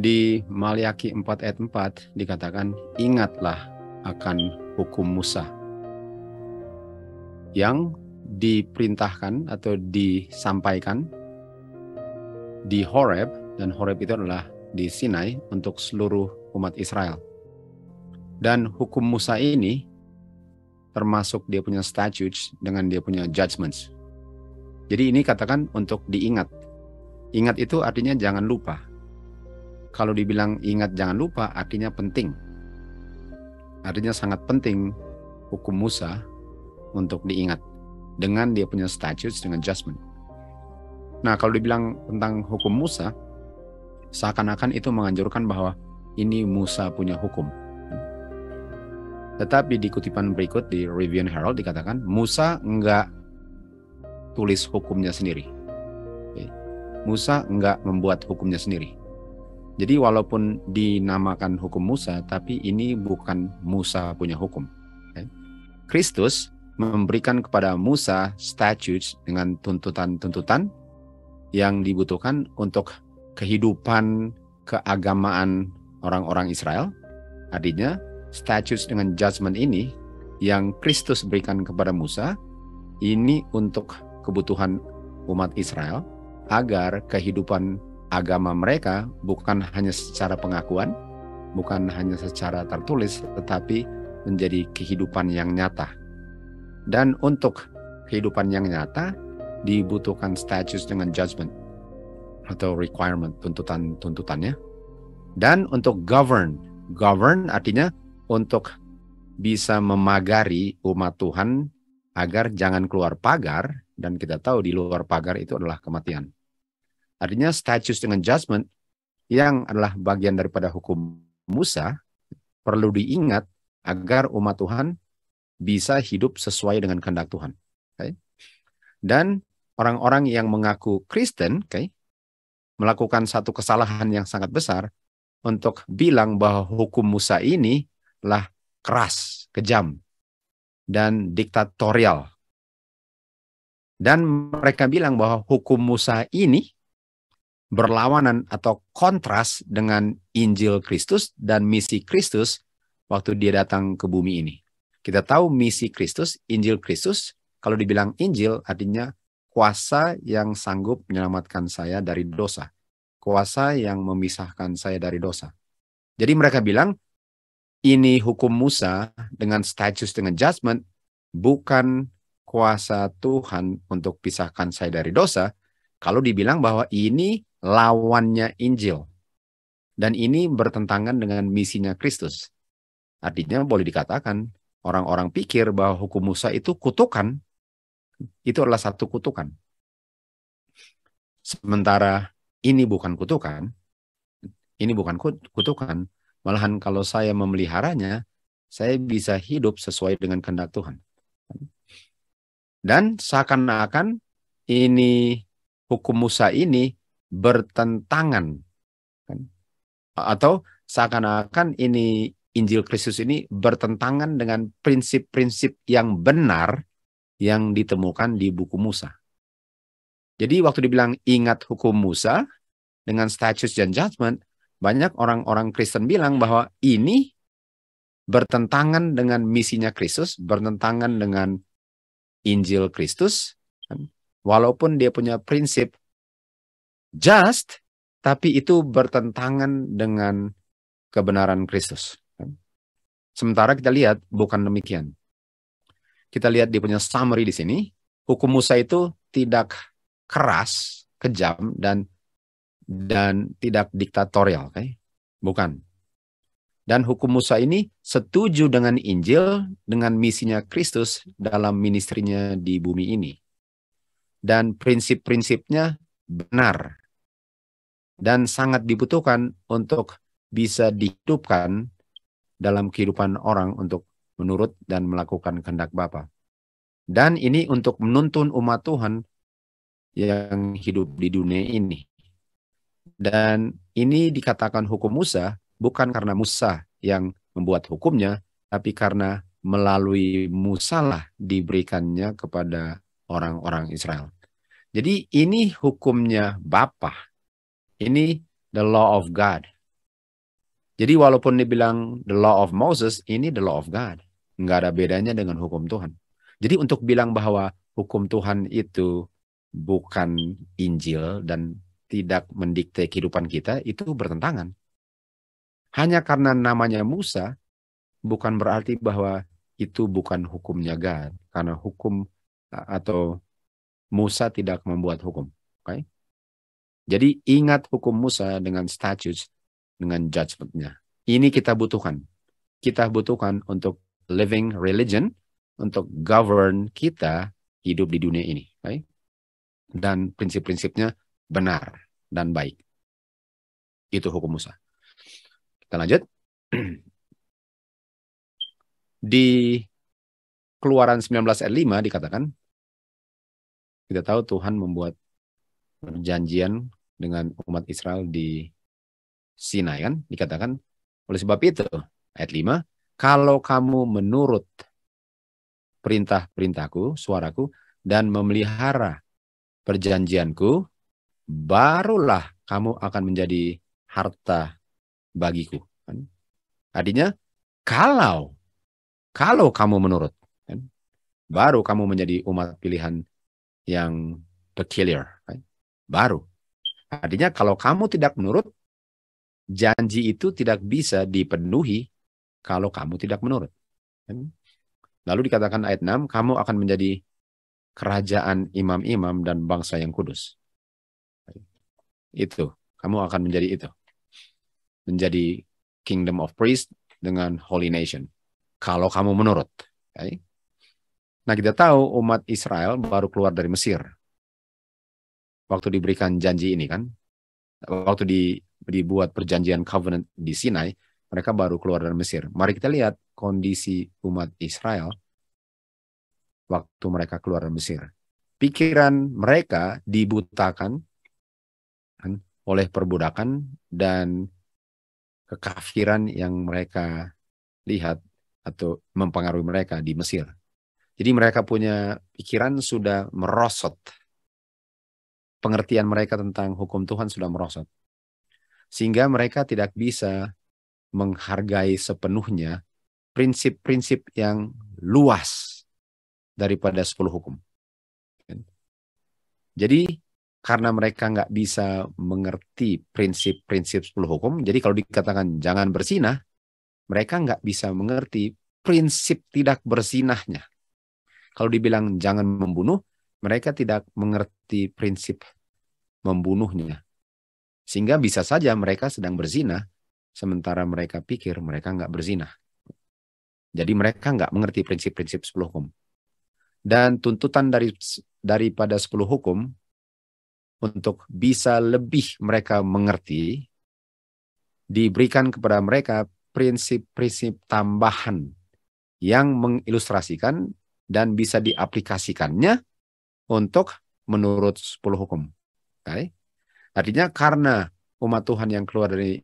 Di Maliaki 4 ayat 4 dikatakan ingatlah akan hukum Musa yang diperintahkan atau disampaikan di Horeb dan Horeb itu adalah di Sinai untuk seluruh umat Israel. Dan hukum Musa ini termasuk dia punya statutes dengan dia punya judgments. Jadi ini katakan untuk diingat. Ingat itu artinya jangan lupa kalau dibilang ingat jangan lupa artinya penting. Artinya sangat penting hukum Musa untuk diingat dengan dia punya statutes dengan judgment. Nah, kalau dibilang tentang hukum Musa, seakan-akan itu menganjurkan bahwa ini Musa punya hukum. Tetapi di kutipan berikut di Review and Herald dikatakan Musa enggak tulis hukumnya sendiri. Musa enggak membuat hukumnya sendiri. Jadi walaupun dinamakan hukum Musa, tapi ini bukan Musa punya hukum. Ya. Kristus memberikan kepada Musa statutes dengan tuntutan-tuntutan yang dibutuhkan untuk kehidupan keagamaan orang-orang Israel. Artinya, statutes dengan judgment ini yang Kristus berikan kepada Musa ini untuk kebutuhan umat Israel agar kehidupan agama mereka bukan hanya secara pengakuan, bukan hanya secara tertulis, tetapi menjadi kehidupan yang nyata. Dan untuk kehidupan yang nyata dibutuhkan status dengan judgment atau requirement tuntutan-tuntutannya. Dan untuk govern, govern artinya untuk bisa memagari umat Tuhan agar jangan keluar pagar dan kita tahu di luar pagar itu adalah kematian. Artinya status dengan judgment yang adalah bagian daripada hukum Musa perlu diingat agar umat Tuhan bisa hidup sesuai dengan kehendak Tuhan. Okay? Dan orang-orang yang mengaku Kristen, okay, melakukan satu kesalahan yang sangat besar untuk bilang bahwa hukum Musa ini lah keras, kejam, dan diktatorial. Dan mereka bilang bahwa hukum Musa ini berlawanan atau kontras dengan Injil Kristus dan misi Kristus waktu dia datang ke bumi ini. Kita tahu misi Kristus, Injil Kristus, kalau dibilang Injil artinya kuasa yang sanggup menyelamatkan saya dari dosa. Kuasa yang memisahkan saya dari dosa. Jadi mereka bilang, ini hukum Musa dengan status dengan judgment, bukan kuasa Tuhan untuk pisahkan saya dari dosa. Kalau dibilang bahwa ini lawannya Injil. Dan ini bertentangan dengan misinya Kristus. Artinya boleh dikatakan orang-orang pikir bahwa hukum Musa itu kutukan. Itu adalah satu kutukan. Sementara ini bukan kutukan. Ini bukan kutukan. Malahan kalau saya memeliharanya, saya bisa hidup sesuai dengan kehendak Tuhan. Dan seakan-akan ini hukum Musa ini bertentangan kan? atau seakan-akan ini Injil Kristus ini bertentangan dengan prinsip-prinsip yang benar yang ditemukan di buku Musa. Jadi waktu dibilang ingat hukum Musa dengan status dan judgment, banyak orang-orang Kristen bilang bahwa ini bertentangan dengan misinya Kristus, bertentangan dengan Injil Kristus, kan? walaupun dia punya prinsip just tapi itu bertentangan dengan kebenaran Kristus. Sementara kita lihat bukan demikian. Kita lihat di punya summary di sini. Hukum Musa itu tidak keras, kejam dan dan tidak diktatorial, okay? bukan. Dan hukum Musa ini setuju dengan Injil, dengan misinya Kristus dalam ministrinya di bumi ini. Dan prinsip-prinsipnya benar, dan sangat dibutuhkan untuk bisa dihidupkan dalam kehidupan orang untuk menurut dan melakukan kehendak Bapa. Dan ini untuk menuntun umat Tuhan yang hidup di dunia ini. Dan ini dikatakan hukum Musa bukan karena Musa yang membuat hukumnya, tapi karena melalui Musalah diberikannya kepada orang-orang Israel. Jadi ini hukumnya Bapak ini the law of God. Jadi walaupun dibilang the law of Moses, ini the law of God. Nggak ada bedanya dengan hukum Tuhan. Jadi untuk bilang bahwa hukum Tuhan itu bukan Injil dan tidak mendikte kehidupan kita, itu bertentangan. Hanya karena namanya Musa, bukan berarti bahwa itu bukan hukumnya God. Karena hukum atau Musa tidak membuat hukum. Okay? Jadi ingat hukum Musa dengan statutes, dengan judgmentnya. Ini kita butuhkan. Kita butuhkan untuk living religion, untuk govern kita hidup di dunia ini. Baik? Dan prinsip-prinsipnya benar dan baik. Itu hukum Musa. Kita lanjut. di keluaran 19 ayat 5 dikatakan, kita tahu Tuhan membuat perjanjian dengan umat Israel di Sinai kan dikatakan oleh sebab itu ayat 5 kalau kamu menurut perintah-perintahku suaraku dan memelihara perjanjianku barulah kamu akan menjadi harta bagiku kan? artinya kalau kalau kamu menurut kan? baru kamu menjadi umat pilihan yang peculiar kan? baru. Artinya kalau kamu tidak menurut, janji itu tidak bisa dipenuhi kalau kamu tidak menurut. Lalu dikatakan ayat 6, kamu akan menjadi kerajaan imam-imam dan bangsa yang kudus. Itu, kamu akan menjadi itu. Menjadi kingdom of priest dengan holy nation. Kalau kamu menurut. Nah kita tahu umat Israel baru keluar dari Mesir waktu diberikan janji ini kan, waktu di, dibuat perjanjian covenant di Sinai, mereka baru keluar dari Mesir. Mari kita lihat kondisi umat Israel waktu mereka keluar dari Mesir. Pikiran mereka dibutakan kan, oleh perbudakan dan kekafiran yang mereka lihat atau mempengaruhi mereka di Mesir. Jadi mereka punya pikiran sudah merosot pengertian mereka tentang hukum Tuhan sudah merosot. Sehingga mereka tidak bisa menghargai sepenuhnya prinsip-prinsip yang luas daripada 10 hukum. Jadi karena mereka nggak bisa mengerti prinsip-prinsip 10 hukum, jadi kalau dikatakan jangan bersinah, mereka nggak bisa mengerti prinsip tidak bersinahnya. Kalau dibilang jangan membunuh, mereka tidak mengerti prinsip membunuhnya. Sehingga bisa saja mereka sedang berzina, sementara mereka pikir mereka nggak berzina. Jadi mereka nggak mengerti prinsip-prinsip sepuluh hukum. Dan tuntutan dari daripada sepuluh hukum untuk bisa lebih mereka mengerti, diberikan kepada mereka prinsip-prinsip tambahan yang mengilustrasikan dan bisa diaplikasikannya untuk menurut 10 hukum. Okay? Artinya karena umat Tuhan yang keluar dari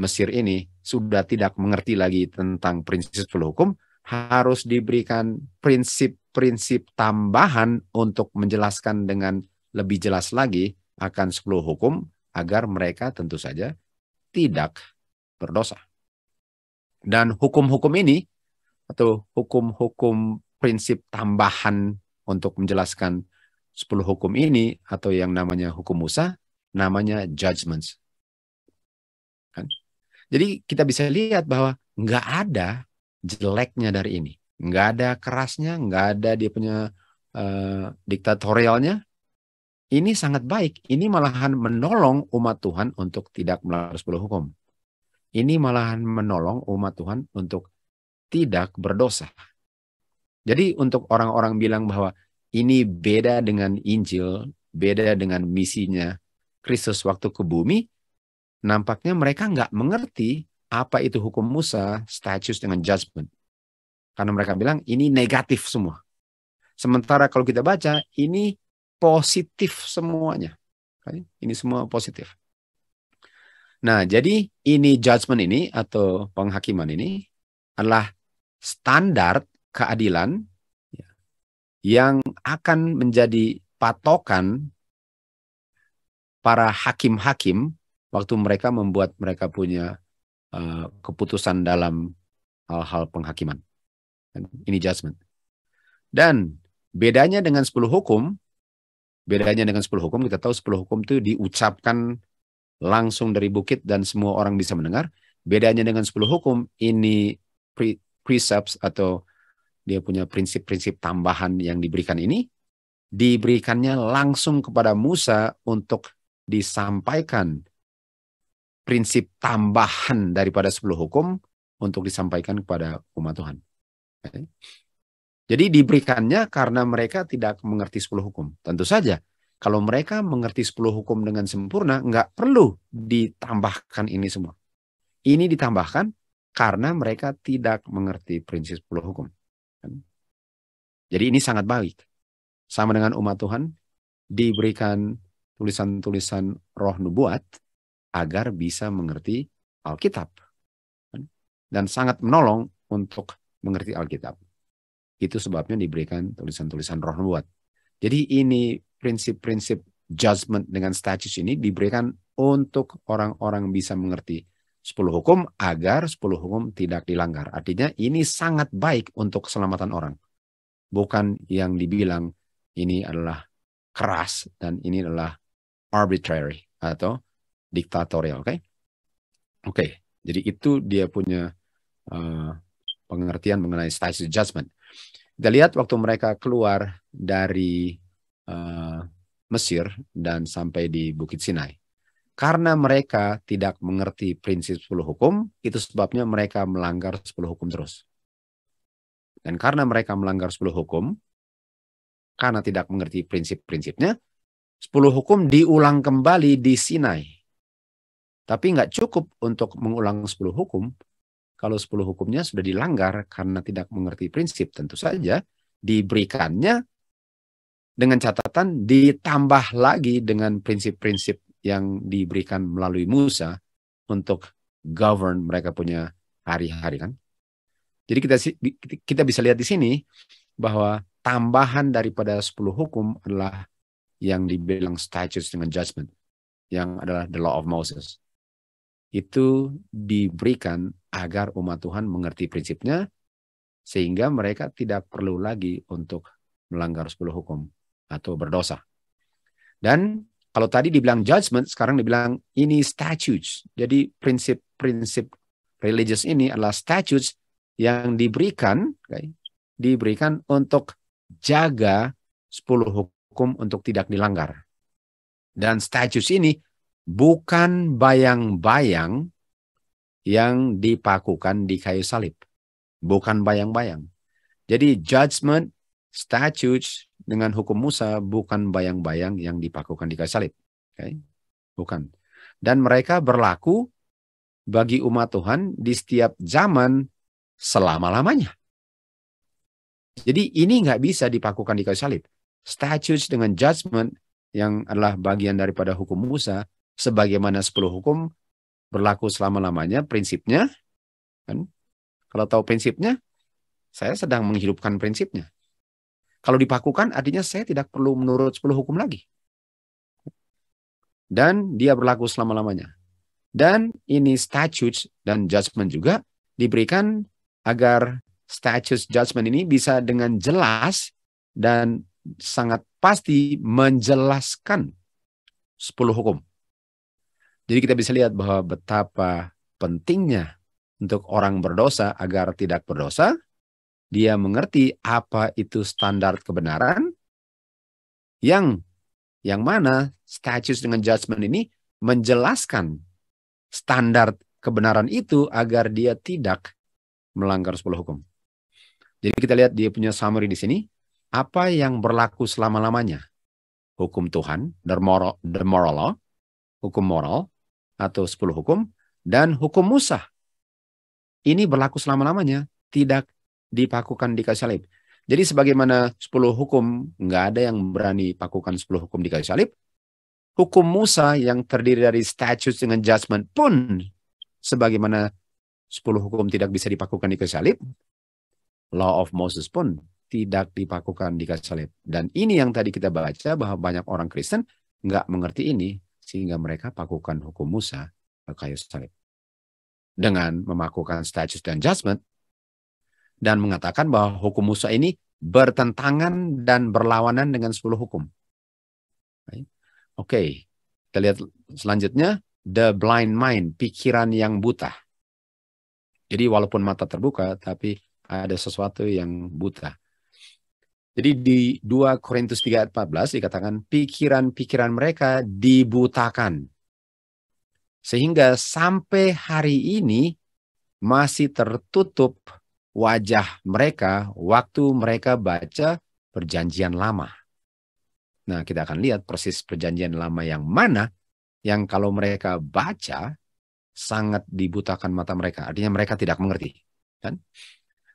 Mesir ini sudah tidak mengerti lagi tentang prinsip 10 hukum, harus diberikan prinsip-prinsip tambahan untuk menjelaskan dengan lebih jelas lagi akan 10 hukum agar mereka tentu saja tidak berdosa. Dan hukum-hukum ini atau hukum-hukum prinsip tambahan untuk menjelaskan 10 hukum ini atau yang namanya hukum Musa namanya judgments. Kan? Jadi kita bisa lihat bahwa nggak ada jeleknya dari ini. Nggak ada kerasnya, nggak ada dia punya uh, diktatorialnya. Ini sangat baik. Ini malahan menolong umat Tuhan untuk tidak melanggar 10 hukum. Ini malahan menolong umat Tuhan untuk tidak berdosa. Jadi untuk orang-orang bilang bahwa ini beda dengan Injil, beda dengan misinya Kristus waktu ke bumi, nampaknya mereka nggak mengerti apa itu hukum Musa, status dengan judgment. Karena mereka bilang ini negatif semua. Sementara kalau kita baca ini positif semuanya. Kan? Ini semua positif. Nah, jadi ini judgment ini atau penghakiman ini adalah standar keadilan ya. yang akan menjadi patokan para hakim-hakim waktu mereka membuat mereka punya uh, keputusan dalam hal-hal penghakiman. Ini judgment. Dan bedanya dengan 10 hukum, bedanya dengan 10 hukum, kita tahu 10 hukum itu diucapkan langsung dari bukit dan semua orang bisa mendengar. Bedanya dengan 10 hukum, ini pre precepts atau dia punya prinsip-prinsip tambahan yang diberikan ini, diberikannya langsung kepada Musa untuk disampaikan prinsip tambahan daripada 10 hukum untuk disampaikan kepada umat Tuhan. Jadi diberikannya karena mereka tidak mengerti 10 hukum. Tentu saja kalau mereka mengerti 10 hukum dengan sempurna, nggak perlu ditambahkan ini semua. Ini ditambahkan karena mereka tidak mengerti prinsip 10 hukum. Kan? Jadi ini sangat baik. Sama dengan umat Tuhan diberikan tulisan-tulisan roh nubuat agar bisa mengerti Alkitab. Kan? Dan sangat menolong untuk mengerti Alkitab. Itu sebabnya diberikan tulisan-tulisan roh nubuat. Jadi ini prinsip-prinsip judgment dengan status ini diberikan untuk orang-orang bisa mengerti 10 hukum agar 10 hukum tidak dilanggar. Artinya ini sangat baik untuk keselamatan orang. Bukan yang dibilang ini adalah keras dan ini adalah arbitrary atau diktatorial, oke? Okay? Oke, okay. jadi itu dia punya uh, pengertian mengenai status judgment. Kita lihat waktu mereka keluar dari uh, Mesir dan sampai di Bukit Sinai. Karena mereka tidak mengerti prinsip 10 hukum, itu sebabnya mereka melanggar 10 hukum terus. Dan karena mereka melanggar 10 hukum, karena tidak mengerti prinsip-prinsipnya, 10 hukum diulang kembali di Sinai. Tapi nggak cukup untuk mengulang 10 hukum, kalau 10 hukumnya sudah dilanggar karena tidak mengerti prinsip, tentu saja diberikannya dengan catatan ditambah lagi dengan prinsip-prinsip yang diberikan melalui Musa untuk govern mereka punya hari-hari kan. Jadi kita kita bisa lihat di sini bahwa tambahan daripada 10 hukum adalah yang dibilang statutes dengan judgment yang adalah the law of Moses. Itu diberikan agar umat Tuhan mengerti prinsipnya sehingga mereka tidak perlu lagi untuk melanggar 10 hukum atau berdosa. Dan kalau tadi dibilang judgment, sekarang dibilang ini statutes. Jadi prinsip-prinsip religious ini adalah statutes yang diberikan, okay, diberikan untuk jaga 10 hukum untuk tidak dilanggar. Dan statutes ini bukan bayang-bayang yang dipakukan di kayu salib. Bukan bayang-bayang. Jadi judgment, statutes, dengan hukum Musa bukan bayang-bayang yang dipakukan di kayu salib. Okay? Bukan. Dan mereka berlaku bagi umat Tuhan di setiap zaman selama-lamanya. Jadi ini nggak bisa dipakukan di kayu salib. Statutes dengan judgment yang adalah bagian daripada hukum Musa, sebagaimana 10 hukum berlaku selama-lamanya, prinsipnya. Kan? Kalau tahu prinsipnya, saya sedang menghidupkan prinsipnya. Kalau dipakukan artinya saya tidak perlu menurut 10 hukum lagi. Dan dia berlaku selama-lamanya. Dan ini statutes dan judgment juga diberikan agar statutes judgment ini bisa dengan jelas dan sangat pasti menjelaskan 10 hukum. Jadi kita bisa lihat bahwa betapa pentingnya untuk orang berdosa agar tidak berdosa dia mengerti apa itu standar kebenaran yang yang mana status dengan judgment ini menjelaskan standar kebenaran itu agar dia tidak melanggar sepuluh hukum. Jadi kita lihat dia punya summary di sini. Apa yang berlaku selama-lamanya? Hukum Tuhan, the moral, the moral law, hukum moral, atau sepuluh hukum, dan hukum Musa. Ini berlaku selama-lamanya, tidak dipakukan di kayu salib. Jadi sebagaimana 10 hukum, nggak ada yang berani pakukan 10 hukum di kayu salib. Hukum Musa yang terdiri dari statutes dengan judgment pun sebagaimana 10 hukum tidak bisa dipakukan di kayu salib. Law of Moses pun tidak dipakukan di kayu salib. Dan ini yang tadi kita baca bahwa banyak orang Kristen nggak mengerti ini sehingga mereka pakukan hukum Musa ke kayu salib. Dengan memakukan statutes dan judgment, dan mengatakan bahwa hukum Musa ini bertentangan dan berlawanan dengan 10 hukum. Oke, okay. kita lihat selanjutnya the blind mind, pikiran yang buta. Jadi walaupun mata terbuka tapi ada sesuatu yang buta. Jadi di 2 Korintus 3 dikatakan pikiran-pikiran mereka dibutakan. Sehingga sampai hari ini masih tertutup wajah mereka waktu mereka baca perjanjian lama. Nah, kita akan lihat persis perjanjian lama yang mana yang kalau mereka baca sangat dibutakan mata mereka. Artinya mereka tidak mengerti. Kan?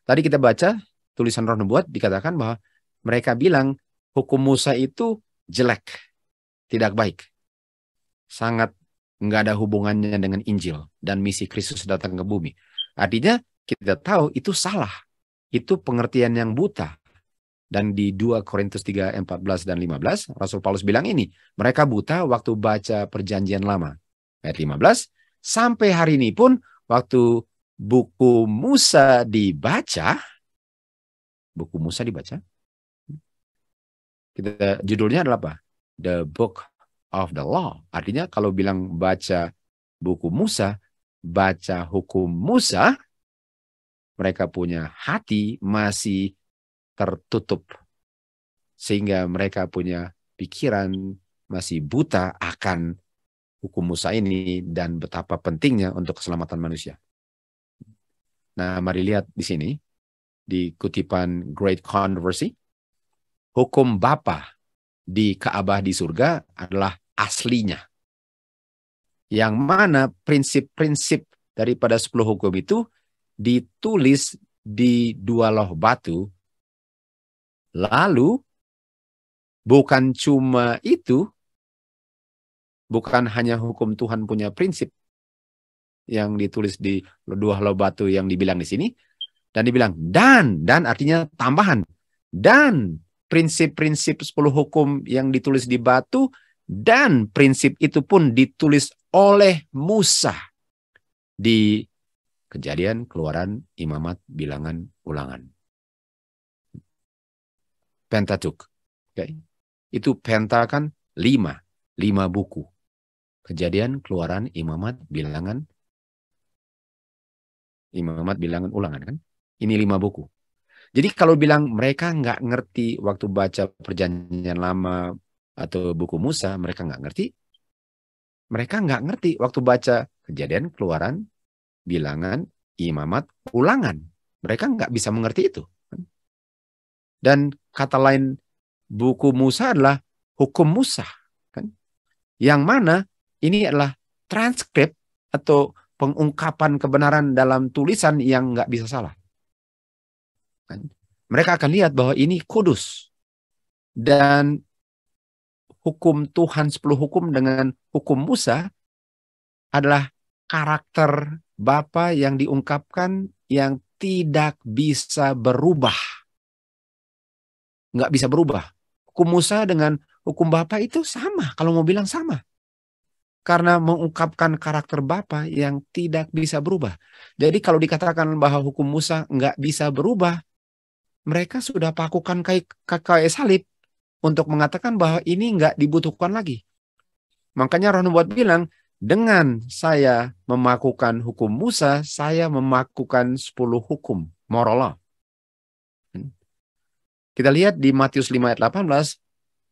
Tadi kita baca tulisan roh nubuat dikatakan bahwa mereka bilang hukum Musa itu jelek, tidak baik. Sangat nggak ada hubungannya dengan Injil dan misi Kristus datang ke bumi. Artinya kita tahu itu salah. Itu pengertian yang buta. Dan di 2 Korintus 3, 14 dan 15, Rasul Paulus bilang ini, mereka buta waktu baca perjanjian lama. Ayat 15, sampai hari ini pun waktu buku Musa dibaca, buku Musa dibaca, kita judulnya adalah apa? The Book of the Law. Artinya kalau bilang baca buku Musa, baca hukum Musa, mereka punya hati masih tertutup sehingga mereka punya pikiran masih buta akan hukum Musa ini dan betapa pentingnya untuk keselamatan manusia. Nah, mari lihat di sini di kutipan Great Controversy, hukum Bapa di Kaabah di surga adalah aslinya. Yang mana prinsip-prinsip daripada 10 hukum itu ditulis di dua loh batu. Lalu bukan cuma itu, bukan hanya hukum Tuhan punya prinsip yang ditulis di dua loh batu yang dibilang di sini dan dibilang dan dan artinya tambahan dan prinsip-prinsip 10 hukum yang ditulis di batu dan prinsip itu pun ditulis oleh Musa di Kejadian, keluaran, imamat, bilangan, ulangan. Pentatuk. Okay. Itu penta kan lima. Lima buku. Kejadian, keluaran, imamat, bilangan. Imamat, bilangan, ulangan kan. Ini lima buku. Jadi kalau bilang mereka nggak ngerti waktu baca perjanjian lama atau buku Musa, mereka nggak ngerti. Mereka nggak ngerti waktu baca kejadian, keluaran, bilangan, imamat, ulangan. Mereka nggak bisa mengerti itu. Dan kata lain buku Musa adalah hukum Musa. Kan? Yang mana ini adalah transkrip atau pengungkapan kebenaran dalam tulisan yang nggak bisa salah. Kan? Mereka akan lihat bahwa ini kudus. Dan hukum Tuhan 10 hukum dengan hukum Musa adalah karakter Bapa yang diungkapkan yang tidak bisa berubah. Nggak bisa berubah. Hukum Musa dengan hukum Bapa itu sama, kalau mau bilang sama. Karena mengungkapkan karakter Bapa yang tidak bisa berubah. Jadi kalau dikatakan bahwa hukum Musa nggak bisa berubah, mereka sudah pakukan kayak, kayak salib untuk mengatakan bahwa ini nggak dibutuhkan lagi. Makanya Roh buat bilang, dengan saya memakukan hukum Musa, saya memakukan 10 hukum moral Kita lihat di Matius 5 ayat 18,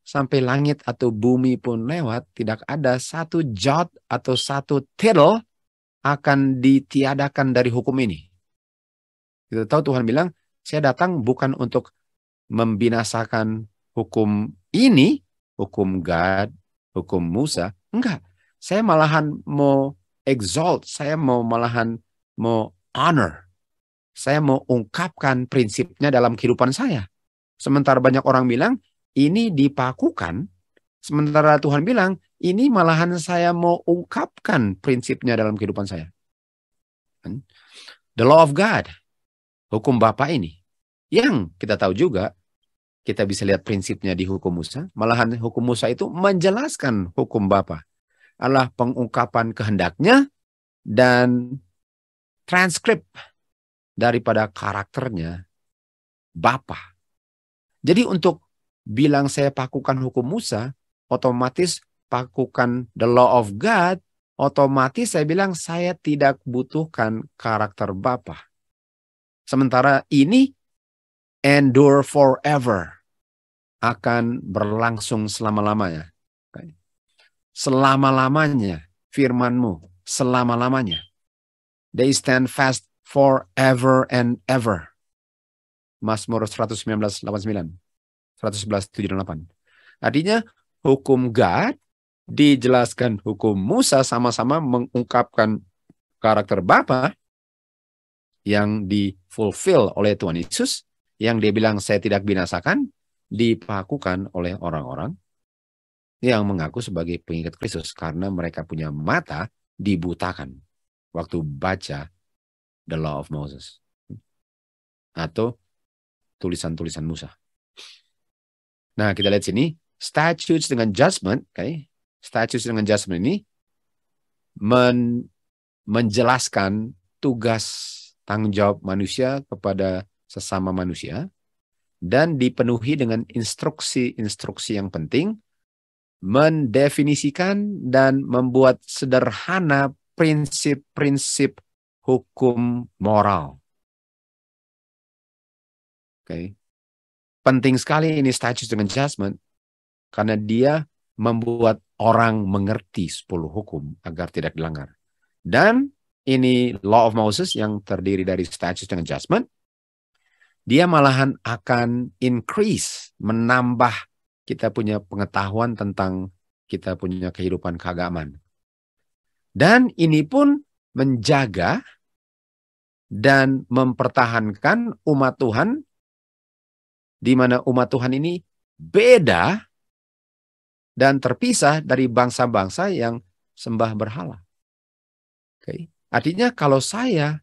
sampai langit atau bumi pun lewat, tidak ada satu jot atau satu tittle akan ditiadakan dari hukum ini. Kita tahu Tuhan bilang, saya datang bukan untuk membinasakan hukum ini, hukum God, hukum Musa. Enggak, saya malahan mau exalt, saya mau malahan mau honor. Saya mau ungkapkan prinsipnya dalam kehidupan saya. Sementara banyak orang bilang, ini dipakukan. Sementara Tuhan bilang, ini malahan saya mau ungkapkan prinsipnya dalam kehidupan saya. Hmm? The law of God, hukum Bapa ini. Yang kita tahu juga, kita bisa lihat prinsipnya di hukum Musa. Malahan hukum Musa itu menjelaskan hukum Bapak adalah pengungkapan kehendaknya dan transkrip daripada karakternya Bapa. Jadi untuk bilang saya pakukan hukum Musa, otomatis pakukan the law of God, otomatis saya bilang saya tidak butuhkan karakter Bapa. Sementara ini endure forever akan berlangsung selama-lamanya selama-lamanya firmanmu selama-lamanya. They stand fast forever and ever. Mazmur 119, 89. 111, 78. Artinya, hukum God dijelaskan hukum Musa sama-sama mengungkapkan karakter Bapa yang difulfill oleh Tuhan Yesus, yang dia bilang saya tidak binasakan, dipakukan oleh orang-orang yang mengaku sebagai pengikut Kristus karena mereka punya mata dibutakan waktu baca The Law of Moses atau tulisan-tulisan Musa. Nah, kita lihat sini statutes dengan judgment, okay? Statutes dengan judgment ini men menjelaskan tugas tanggung jawab manusia kepada sesama manusia dan dipenuhi dengan instruksi-instruksi yang penting mendefinisikan dan membuat sederhana prinsip-prinsip hukum moral. Oke. Okay. Penting sekali ini status dengan judgment karena dia membuat orang mengerti 10 hukum agar tidak dilanggar. Dan ini Law of Moses yang terdiri dari status dan judgment, dia malahan akan increase, menambah kita punya pengetahuan tentang kita punya kehidupan keagamaan. Dan ini pun menjaga dan mempertahankan umat Tuhan di mana umat Tuhan ini beda dan terpisah dari bangsa-bangsa yang sembah berhala. Oke. Artinya kalau saya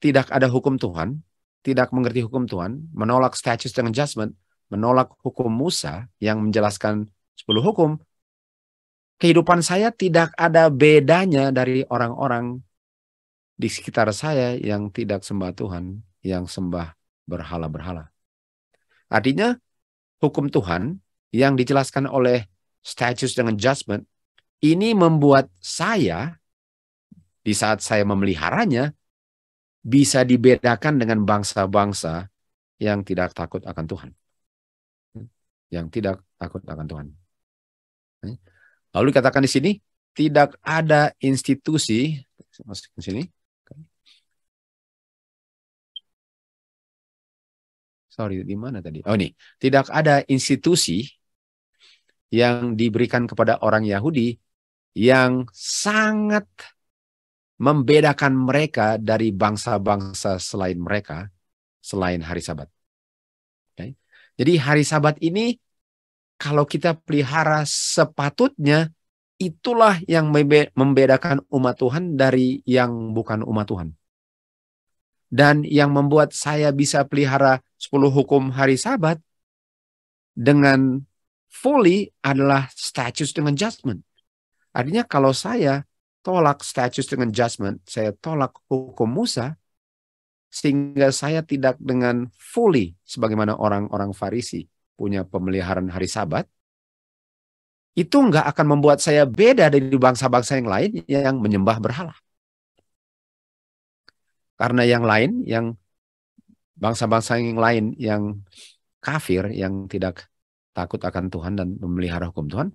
tidak ada hukum Tuhan, tidak mengerti hukum Tuhan, menolak status dan adjustment menolak hukum Musa yang menjelaskan 10 hukum, kehidupan saya tidak ada bedanya dari orang-orang di sekitar saya yang tidak sembah Tuhan, yang sembah berhala-berhala. Artinya, hukum Tuhan yang dijelaskan oleh status dengan judgment, ini membuat saya, di saat saya memeliharanya, bisa dibedakan dengan bangsa-bangsa yang tidak takut akan Tuhan yang tidak takut akan Tuhan. Lalu dikatakan di sini tidak ada institusi masuk sini. Sorry, di mana tadi? Oh nih, tidak ada institusi yang diberikan kepada orang Yahudi yang sangat membedakan mereka dari bangsa-bangsa selain mereka selain hari Sabat. Okay. Jadi hari Sabat ini kalau kita pelihara sepatutnya, itulah yang membedakan umat Tuhan dari yang bukan umat Tuhan. Dan yang membuat saya bisa pelihara 10 hukum hari sabat dengan fully adalah status dengan judgment. Artinya kalau saya tolak status dengan judgment, saya tolak hukum Musa, sehingga saya tidak dengan fully sebagaimana orang-orang Farisi punya pemeliharaan hari Sabat, itu nggak akan membuat saya beda dari bangsa-bangsa yang lain yang menyembah berhala. Karena yang lain, yang bangsa-bangsa yang lain yang kafir, yang tidak takut akan Tuhan dan memelihara hukum Tuhan,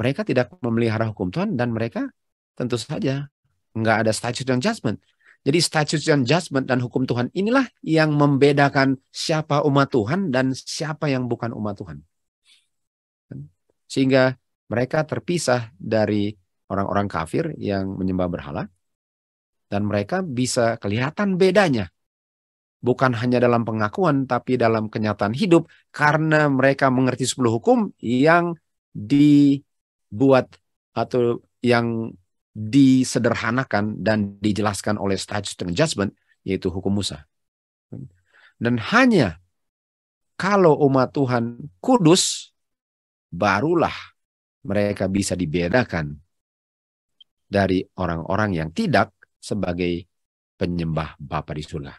mereka tidak memelihara hukum Tuhan dan mereka tentu saja nggak ada statute dan judgment. Jadi statutes dan judgment dan hukum Tuhan inilah yang membedakan siapa umat Tuhan dan siapa yang bukan umat Tuhan. Sehingga mereka terpisah dari orang-orang kafir yang menyembah berhala dan mereka bisa kelihatan bedanya. Bukan hanya dalam pengakuan tapi dalam kenyataan hidup karena mereka mengerti 10 hukum yang dibuat atau yang disederhanakan dan dijelaskan oleh statute and judgment, yaitu hukum Musa. Dan hanya kalau umat Tuhan kudus, barulah mereka bisa dibedakan dari orang-orang yang tidak sebagai penyembah Bapa di surga.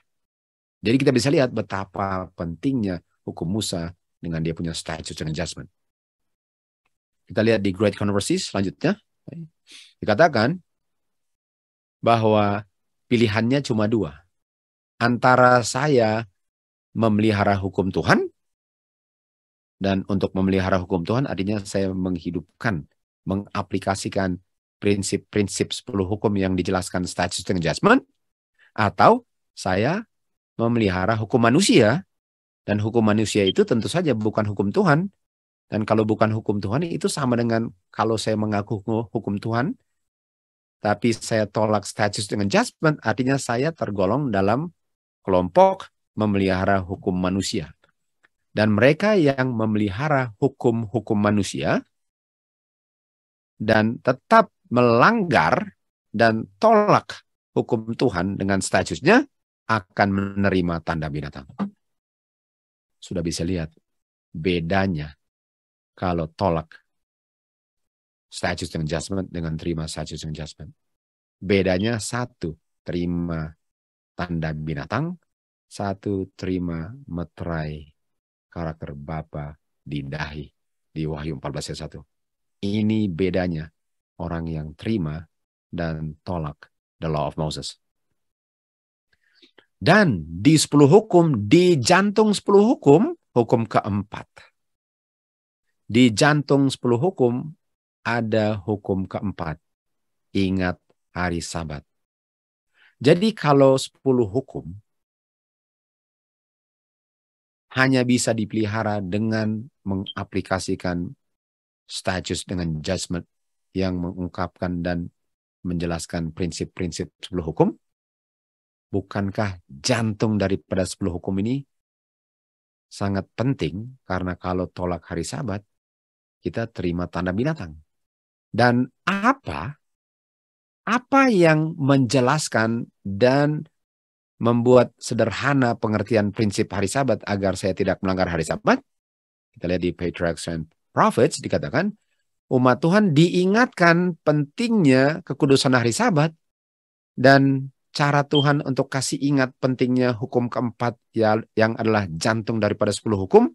Jadi kita bisa lihat betapa pentingnya hukum Musa dengan dia punya statute and judgment. Kita lihat di Great Converses selanjutnya. Dikatakan bahwa pilihannya cuma dua. Antara saya memelihara hukum Tuhan dan untuk memelihara hukum Tuhan artinya saya menghidupkan, mengaplikasikan prinsip-prinsip 10 hukum yang dijelaskan status dan judgment atau saya memelihara hukum manusia dan hukum manusia itu tentu saja bukan hukum Tuhan dan kalau bukan hukum Tuhan, itu sama dengan kalau saya mengaku hukum Tuhan, tapi saya tolak status dengan judgment, artinya saya tergolong dalam kelompok memelihara hukum manusia. Dan mereka yang memelihara hukum-hukum manusia dan tetap melanggar dan tolak hukum Tuhan dengan statusnya akan menerima tanda binatang. Sudah bisa lihat bedanya kalau tolak status dengan adjustment dengan terima status dengan adjustment. Bedanya satu, terima tanda binatang, satu terima meterai karakter Bapa di dahi di Wahyu 14 ayat 1. Ini bedanya orang yang terima dan tolak the law of Moses. Dan di 10 hukum, di jantung 10 hukum, hukum keempat di jantung sepuluh hukum ada hukum keempat. Ingat hari sabat. Jadi kalau sepuluh hukum hanya bisa dipelihara dengan mengaplikasikan status dengan judgment yang mengungkapkan dan menjelaskan prinsip-prinsip sepuluh hukum. Bukankah jantung daripada sepuluh hukum ini sangat penting karena kalau tolak hari sabat, kita terima tanda binatang. Dan apa apa yang menjelaskan dan membuat sederhana pengertian prinsip hari Sabat agar saya tidak melanggar hari Sabat? Kita lihat di Patriarchs and Prophets dikatakan umat Tuhan diingatkan pentingnya kekudusan hari Sabat dan cara Tuhan untuk kasih ingat pentingnya hukum keempat ya, yang adalah jantung daripada sepuluh hukum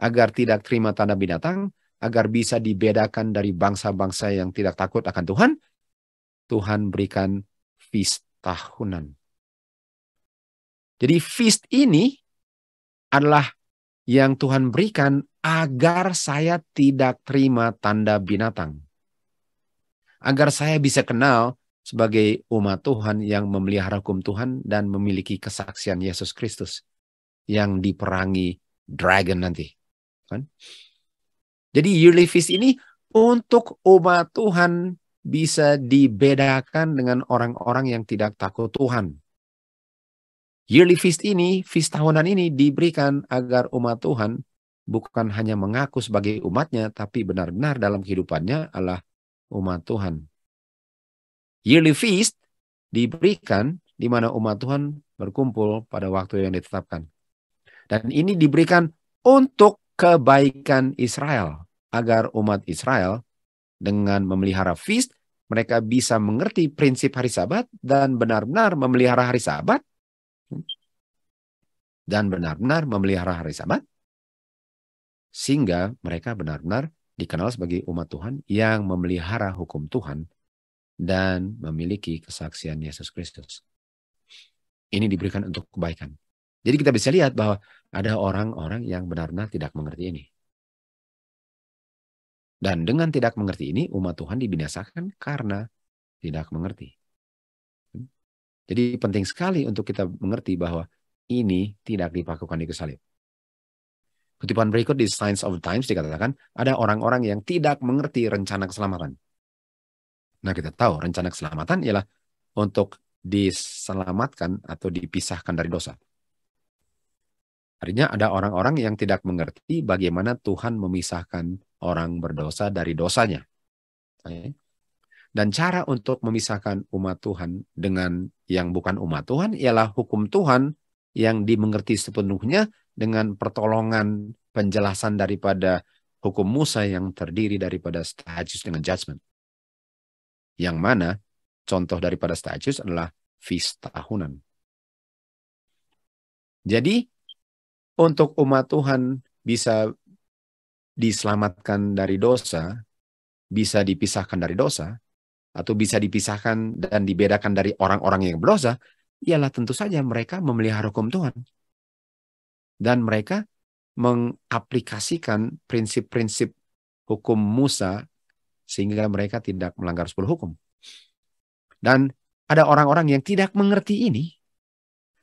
agar tidak terima tanda binatang agar bisa dibedakan dari bangsa-bangsa yang tidak takut akan Tuhan, Tuhan berikan feast tahunan. Jadi feast ini adalah yang Tuhan berikan agar saya tidak terima tanda binatang. Agar saya bisa kenal sebagai umat Tuhan yang memelihara hukum Tuhan dan memiliki kesaksian Yesus Kristus yang diperangi dragon nanti. Kan? Jadi yearly feast ini untuk umat Tuhan bisa dibedakan dengan orang-orang yang tidak takut Tuhan. Yearly feast ini, feast tahunan ini diberikan agar umat Tuhan bukan hanya mengaku sebagai umatnya, tapi benar-benar dalam kehidupannya adalah umat Tuhan. Yearly feast diberikan di mana umat Tuhan berkumpul pada waktu yang ditetapkan. Dan ini diberikan untuk kebaikan Israel agar umat Israel dengan memelihara feast mereka bisa mengerti prinsip hari Sabat dan benar-benar memelihara hari Sabat dan benar-benar memelihara hari Sabat sehingga mereka benar-benar dikenal sebagai umat Tuhan yang memelihara hukum Tuhan dan memiliki kesaksian Yesus Kristus. Ini diberikan untuk kebaikan. Jadi kita bisa lihat bahwa ada orang-orang yang benar-benar tidak mengerti ini. Dan dengan tidak mengerti ini, umat Tuhan dibinasakan karena tidak mengerti. Jadi penting sekali untuk kita mengerti bahwa ini tidak dipakukan di salib. Kutipan berikut di Science of Times dikatakan, ada orang-orang yang tidak mengerti rencana keselamatan. Nah kita tahu rencana keselamatan ialah untuk diselamatkan atau dipisahkan dari dosa. Artinya ada orang-orang yang tidak mengerti bagaimana Tuhan memisahkan orang berdosa dari dosanya. Dan cara untuk memisahkan umat Tuhan dengan yang bukan umat Tuhan ialah hukum Tuhan yang dimengerti sepenuhnya dengan pertolongan penjelasan daripada hukum Musa yang terdiri daripada status dengan judgment. Yang mana contoh daripada status adalah feast tahunan. Jadi untuk umat Tuhan bisa diselamatkan dari dosa, bisa dipisahkan dari dosa, atau bisa dipisahkan dan dibedakan dari orang-orang yang berdosa, ialah tentu saja mereka memelihara hukum Tuhan. Dan mereka mengaplikasikan prinsip-prinsip hukum Musa sehingga mereka tidak melanggar sepuluh hukum. Dan ada orang-orang yang tidak mengerti ini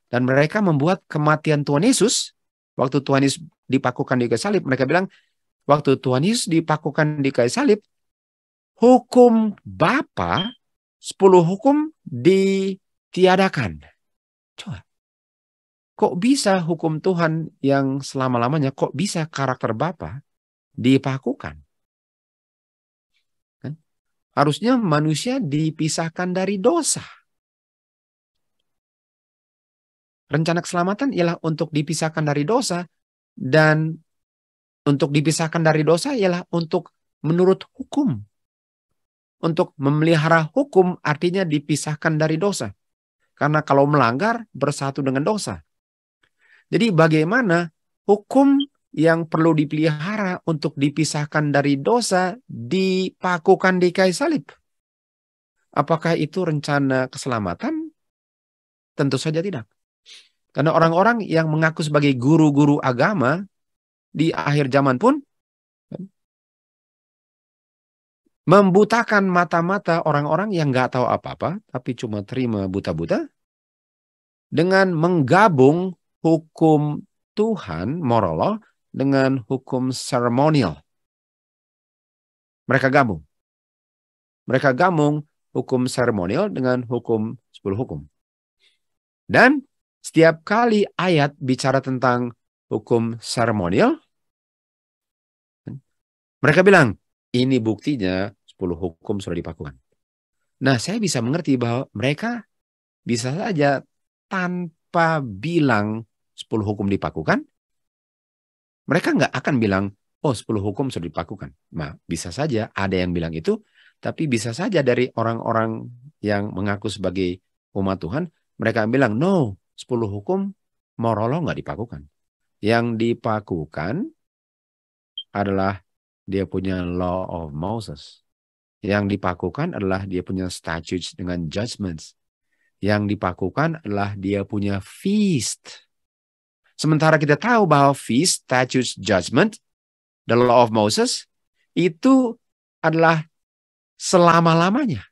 dan mereka membuat kematian Tuhan Yesus waktu Tuhan Yesus dipakukan di salib mereka bilang waktu Tuhan Yesus dipakukan di kayu salib, hukum Bapa, sepuluh hukum ditiadakan. Coba. Kok bisa hukum Tuhan yang selama-lamanya, kok bisa karakter Bapa dipakukan? Kan? Harusnya manusia dipisahkan dari dosa. Rencana keselamatan ialah untuk dipisahkan dari dosa dan untuk dipisahkan dari dosa ialah untuk menurut hukum. Untuk memelihara hukum artinya dipisahkan dari dosa. Karena kalau melanggar bersatu dengan dosa. Jadi bagaimana hukum yang perlu dipelihara untuk dipisahkan dari dosa dipakukan di kayu salib. Apakah itu rencana keselamatan? Tentu saja tidak. Karena orang-orang yang mengaku sebagai guru-guru agama di akhir zaman pun membutakan mata-mata orang-orang yang nggak tahu apa-apa tapi cuma terima buta-buta dengan menggabung hukum Tuhan moral dengan hukum seremonial. Mereka gabung. Mereka gabung hukum seremonial dengan hukum sepuluh hukum. Dan setiap kali ayat bicara tentang hukum seremonial. Mereka bilang, ini buktinya 10 hukum sudah dipakukan. Nah, saya bisa mengerti bahwa mereka bisa saja tanpa bilang 10 hukum dipakukan, mereka nggak akan bilang, oh 10 hukum sudah dipakukan. Nah, bisa saja ada yang bilang itu, tapi bisa saja dari orang-orang yang mengaku sebagai umat Tuhan, mereka bilang, no, 10 hukum Morolo nggak dipakukan yang dipakukan adalah dia punya law of Moses. Yang dipakukan adalah dia punya statutes dengan judgments. Yang dipakukan adalah dia punya feast. Sementara kita tahu bahwa feast, statutes, judgment, the law of Moses, itu adalah selama-lamanya.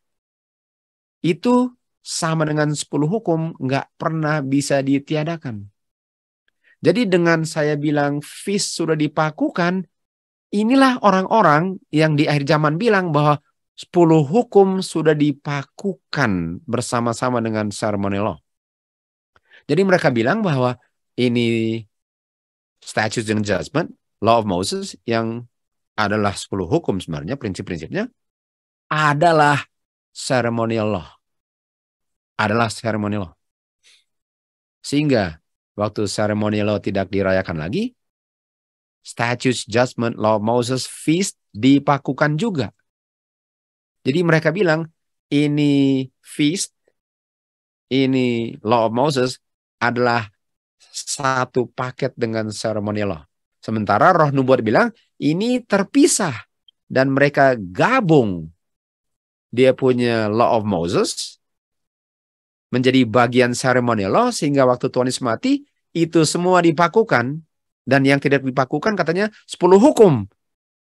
Itu sama dengan 10 hukum nggak pernah bisa ditiadakan. Jadi dengan saya bilang fis sudah dipakukan, inilah orang-orang yang di akhir zaman bilang bahwa 10 hukum sudah dipakukan bersama-sama dengan ceremony law. Jadi mereka bilang bahwa ini statutes and judgment, law of Moses yang adalah 10 hukum sebenarnya prinsip-prinsipnya adalah ceremonial law. Adalah ceremonial law. Sehingga waktu seremoni law tidak dirayakan lagi, statutes, judgment, law Moses, feast dipakukan juga. Jadi mereka bilang, ini feast, ini law of Moses adalah satu paket dengan seremoni law. Sementara roh nubuat bilang, ini terpisah dan mereka gabung dia punya law of Moses menjadi bagian seremoni law sehingga waktu Tuhan Yesus mati itu semua dipakukan dan yang tidak dipakukan katanya 10 hukum.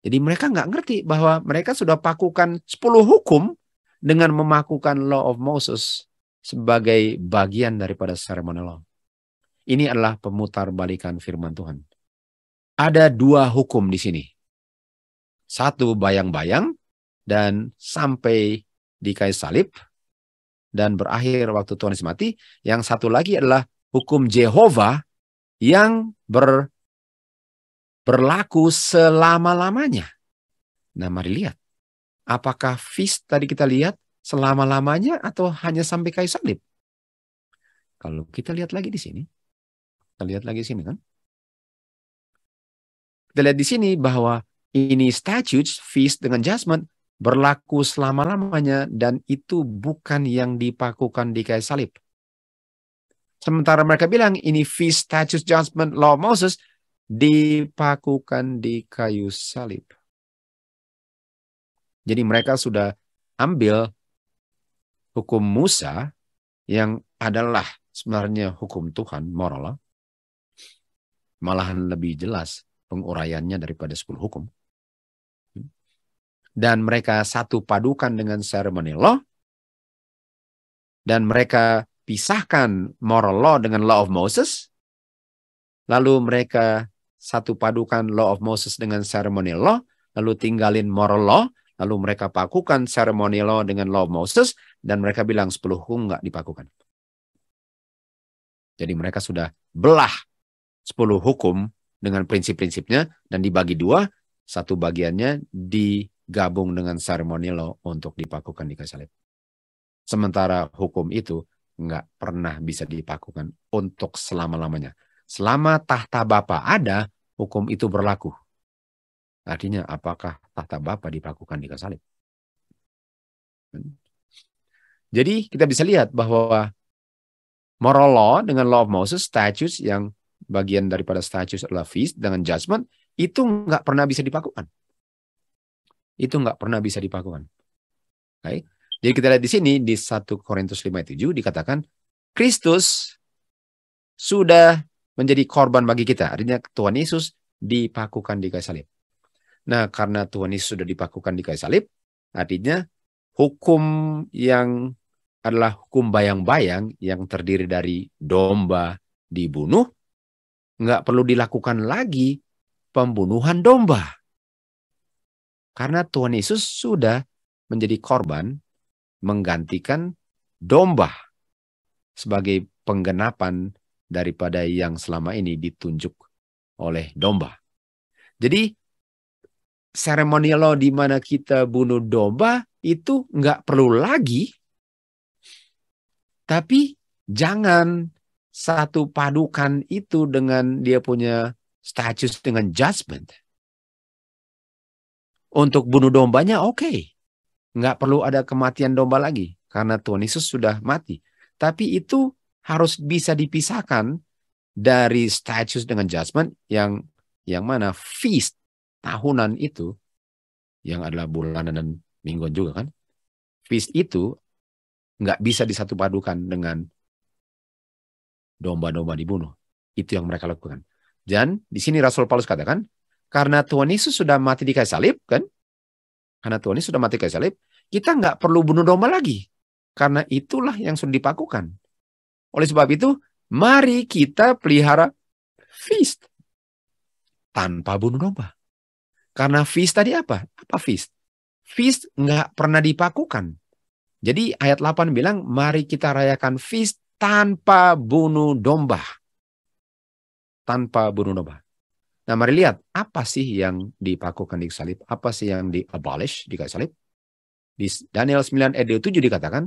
Jadi mereka nggak ngerti bahwa mereka sudah pakukan 10 hukum dengan memakukan Law of Moses sebagai bagian daripada seremonial law. Ini adalah pemutar balikan firman Tuhan. Ada dua hukum di sini. Satu bayang-bayang dan sampai di kayu salib dan berakhir waktu Tuhan mati. Yang satu lagi adalah hukum Jehovah yang ber, berlaku selama-lamanya. Nah, mari lihat. Apakah fist tadi kita lihat selama-lamanya atau hanya sampai kayu salib? Kalau kita lihat lagi di sini. Kita lihat lagi di sini kan. Kita lihat di sini bahwa ini statutes, feast dengan judgment berlaku selama-lamanya dan itu bukan yang dipakukan di kayu salib. Sementara mereka bilang ini fee statutes judgment law Moses dipakukan di kayu salib. Jadi mereka sudah ambil hukum Musa yang adalah sebenarnya hukum Tuhan moral. Malahan lebih jelas penguraiannya daripada 10 hukum. Dan mereka satu padukan dengan ceremony law. Dan mereka pisahkan moral law dengan law of Moses. Lalu mereka satu padukan law of Moses dengan ceremonial law, lalu tinggalin moral law, lalu mereka pakukan ceremonial law dengan law of Moses, dan mereka bilang 10 hukum nggak dipakukan. Jadi mereka sudah belah 10 hukum dengan prinsip-prinsipnya, dan dibagi dua, satu bagiannya digabung dengan ceremonial law untuk dipakukan di kasalib. Sementara hukum itu nggak pernah bisa dipakukan untuk selama-lamanya. Selama tahta Bapak ada, hukum itu berlaku. Artinya apakah tahta Bapak dipakukan di salib? Jadi kita bisa lihat bahwa moral law dengan law of Moses, statutes yang bagian daripada statutes adalah feast dengan judgment, itu nggak pernah bisa dipakukan. Itu nggak pernah bisa dipakukan. Okay. Jadi kita lihat di sini di 1 Korintus 5:7 dikatakan Kristus sudah menjadi korban bagi kita. Artinya Tuhan Yesus dipakukan di kayu salib. Nah, karena Tuhan Yesus sudah dipakukan di kayu salib, artinya hukum yang adalah hukum bayang-bayang yang terdiri dari domba dibunuh, nggak perlu dilakukan lagi pembunuhan domba. Karena Tuhan Yesus sudah menjadi korban menggantikan domba sebagai penggenapan daripada yang selama ini ditunjuk oleh domba. Jadi seremonial di mana kita bunuh domba itu nggak perlu lagi. Tapi jangan satu padukan itu dengan dia punya status dengan judgment. Untuk bunuh dombanya oke. Okay nggak perlu ada kematian domba lagi karena Tuhan Yesus sudah mati. Tapi itu harus bisa dipisahkan dari status dengan judgment yang yang mana feast tahunan itu yang adalah bulanan dan mingguan juga kan. Feast itu nggak bisa padukan dengan domba-domba dibunuh. Itu yang mereka lakukan. Dan di sini Rasul Paulus katakan, karena Tuhan Yesus sudah mati di kayu salib, kan? Karena Tuhan ini sudah mati kayu salib, kita nggak perlu bunuh domba lagi. Karena itulah yang sudah dipakukan. Oleh sebab itu, mari kita pelihara feast tanpa bunuh domba. Karena feast tadi apa? Apa feast? Feast nggak pernah dipakukan. Jadi ayat 8 bilang, mari kita rayakan feast tanpa bunuh domba. Tanpa bunuh domba. Nah mari lihat apa sih yang dipakukan di salib, apa sih yang di abolish di kayu salib. Di Daniel 9 ayat 7 dikatakan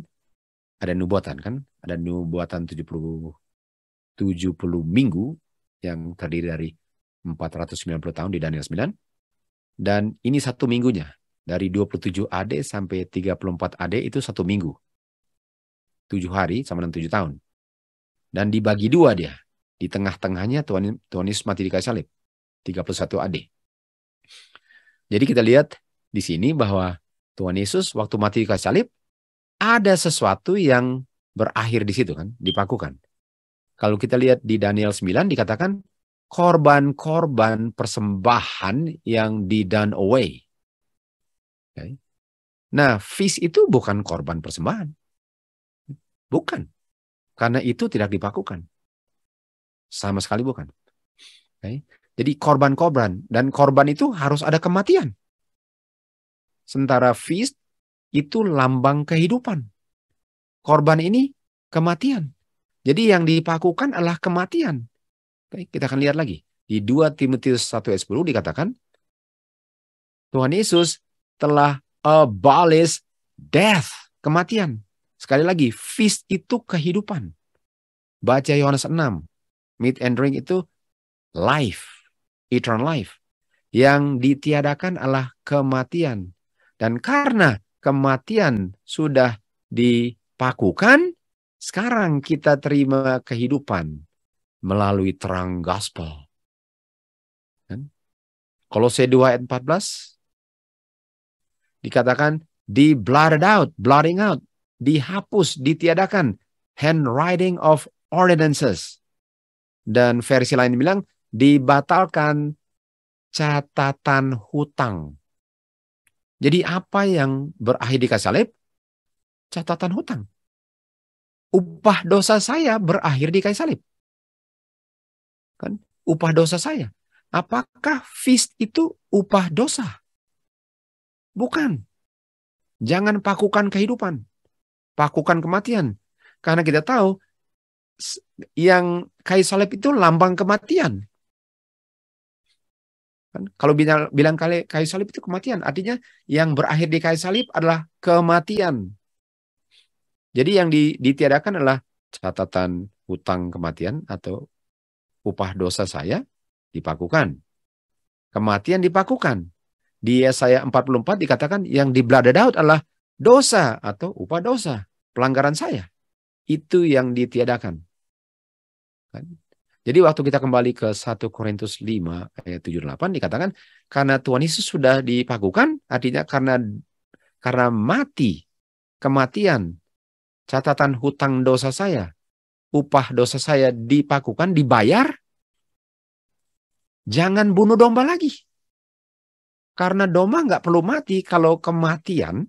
ada nubuatan kan, ada nubuatan 70 70 minggu yang terdiri dari 490 tahun di Daniel 9. Dan ini satu minggunya. Dari 27 AD sampai 34 AD itu satu minggu. tujuh hari sama dengan tujuh tahun. Dan dibagi dua dia. Di tengah-tengahnya Tuhan, Tuhan Yesus mati di kayu salib. 31 AD. Jadi kita lihat di sini bahwa Tuhan Yesus waktu mati di kayu salib ada sesuatu yang berakhir di situ kan, dipakukan. Kalau kita lihat di Daniel 9 dikatakan korban-korban persembahan yang di done away. Okay. Nah, fish itu bukan korban persembahan. Bukan. Karena itu tidak dipakukan. Sama sekali bukan. Okay. Jadi korban-korban dan korban itu harus ada kematian. Sementara feast itu lambang kehidupan. Korban ini kematian. Jadi yang dipakukan adalah kematian. Oke, kita akan lihat lagi. Di 2 Timotius 1 ayat 10 dikatakan, Tuhan Yesus telah abolish death, kematian. Sekali lagi, feast itu kehidupan. Baca Yohanes 6, meat and drink itu life eternal life. Yang ditiadakan adalah kematian. Dan karena kematian sudah dipakukan, sekarang kita terima kehidupan melalui terang gospel. Kalau c 2 ayat 14 dikatakan di blotted out, blotting out, dihapus, ditiadakan, handwriting of ordinances. Dan versi lain bilang dibatalkan catatan hutang. Jadi apa yang berakhir di kayu salib? Catatan hutang. Upah dosa saya berakhir di kayu salib. Kan? Upah dosa saya. Apakah feast itu upah dosa? Bukan. Jangan pakukan kehidupan. Pakukan kematian. Karena kita tahu yang kayu salib itu lambang kematian. Kan? Kalau bilang, bilang kayu, salib itu kematian, artinya yang berakhir di kayu salib adalah kematian. Jadi yang di, ditiadakan adalah catatan hutang kematian atau upah dosa saya dipakukan. Kematian dipakukan. Di Yesaya 44 dikatakan yang di belada Daud adalah dosa atau upah dosa, pelanggaran saya. Itu yang ditiadakan. Kan? Jadi waktu kita kembali ke 1 Korintus 5 ayat 78 dikatakan karena Tuhan Yesus sudah dipakukan artinya karena karena mati kematian catatan hutang dosa saya upah dosa saya dipakukan dibayar jangan bunuh domba lagi karena domba nggak perlu mati kalau kematian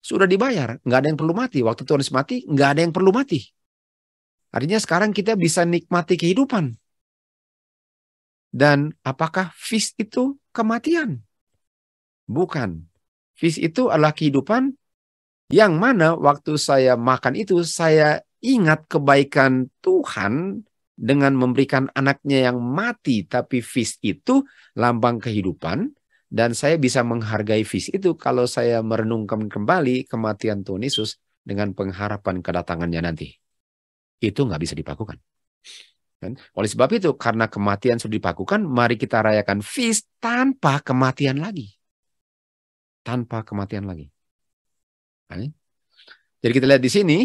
sudah dibayar nggak ada yang perlu mati waktu Tuhan Yesus mati nggak ada yang perlu mati Artinya sekarang kita bisa nikmati kehidupan. Dan apakah fis itu kematian? Bukan. Fis itu adalah kehidupan yang mana waktu saya makan itu saya ingat kebaikan Tuhan dengan memberikan anaknya yang mati tapi fis itu lambang kehidupan dan saya bisa menghargai fis itu kalau saya merenungkan kembali kematian Tuhan Yesus dengan pengharapan kedatangannya nanti itu nggak bisa dipakukan. Kan? Oleh sebab itu, karena kematian sudah dipakukan, mari kita rayakan feast tanpa kematian lagi. Tanpa kematian lagi. Jadi kita lihat di sini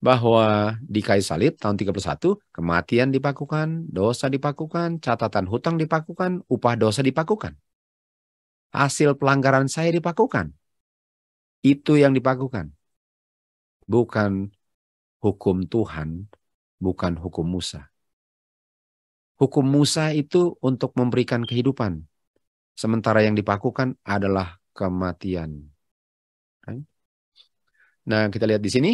bahwa di kayu salib tahun 31 kematian dipakukan, dosa dipakukan, catatan hutang dipakukan, upah dosa dipakukan. Hasil pelanggaran saya dipakukan. Itu yang dipakukan. Bukan hukum Tuhan, bukan hukum Musa. Hukum Musa itu untuk memberikan kehidupan, sementara yang dipakukan adalah kematian. Kan? Nah, kita lihat di sini,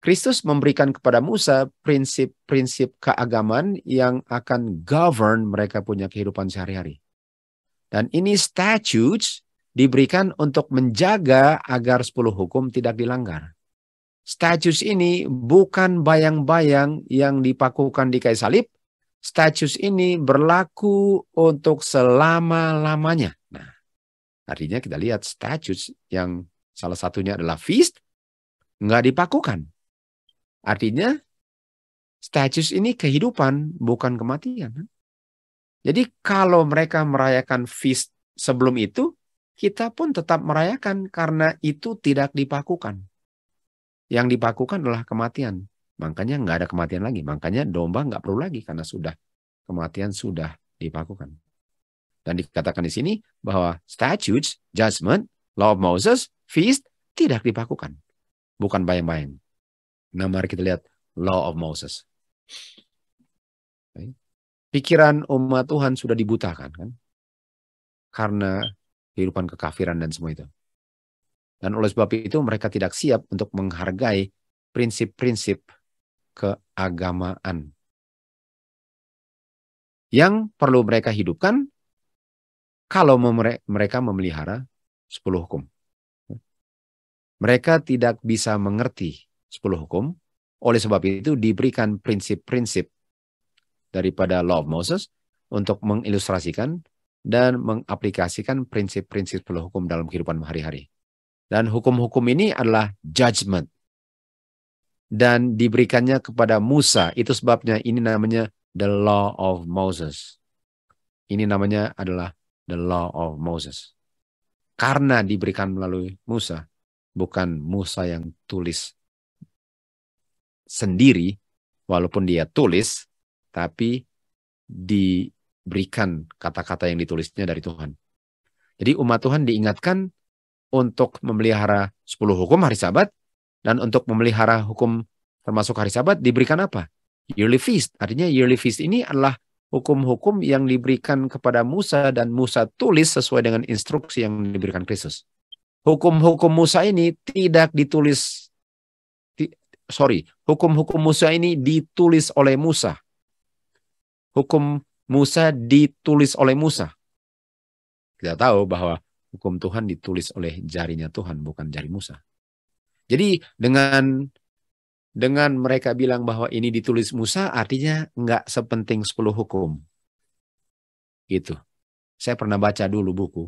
Kristus memberikan kepada Musa prinsip-prinsip keagamaan yang akan govern mereka punya kehidupan sehari-hari. Dan ini statutes diberikan untuk menjaga agar 10 hukum tidak dilanggar. Statius ini bukan bayang-bayang yang dipakukan di kayu salib. Statius ini berlaku untuk selama-lamanya. Nah, artinya kita lihat statius yang salah satunya adalah feast, nggak dipakukan. Artinya statius ini kehidupan bukan kematian. Jadi kalau mereka merayakan feast sebelum itu, kita pun tetap merayakan karena itu tidak dipakukan. Yang dipakukan adalah kematian. Makanya nggak ada kematian lagi. Makanya domba nggak perlu lagi karena sudah kematian sudah dipakukan. Dan dikatakan di sini bahwa statutes, judgment, law of Moses, feast tidak dipakukan. Bukan bayang-bayang. Nah mari kita lihat law of Moses. Pikiran umat Tuhan sudah dibutakan kan? Karena kehidupan kekafiran dan semua itu. Dan oleh sebab itu mereka tidak siap untuk menghargai prinsip-prinsip keagamaan. Yang perlu mereka hidupkan kalau mereka memelihara 10 hukum. Mereka tidak bisa mengerti 10 hukum. Oleh sebab itu diberikan prinsip-prinsip daripada Law of Moses untuk mengilustrasikan dan mengaplikasikan prinsip-prinsip 10 hukum dalam kehidupan hari-hari. Dan hukum-hukum ini adalah judgment. Dan diberikannya kepada Musa. Itu sebabnya ini namanya the law of Moses. Ini namanya adalah the law of Moses. Karena diberikan melalui Musa. Bukan Musa yang tulis sendiri. Walaupun dia tulis. Tapi diberikan kata-kata yang ditulisnya dari Tuhan. Jadi umat Tuhan diingatkan untuk memelihara 10 hukum hari sabat dan untuk memelihara hukum termasuk hari sabat diberikan apa? Yearly feast. Artinya yearly feast ini adalah hukum-hukum yang diberikan kepada Musa dan Musa tulis sesuai dengan instruksi yang diberikan Kristus. Hukum-hukum Musa ini tidak ditulis sorry, hukum-hukum Musa ini ditulis oleh Musa. Hukum Musa ditulis oleh Musa. Kita tahu bahwa hukum Tuhan ditulis oleh jarinya Tuhan, bukan jari Musa. Jadi dengan dengan mereka bilang bahwa ini ditulis Musa, artinya nggak sepenting sepuluh hukum. Itu Saya pernah baca dulu buku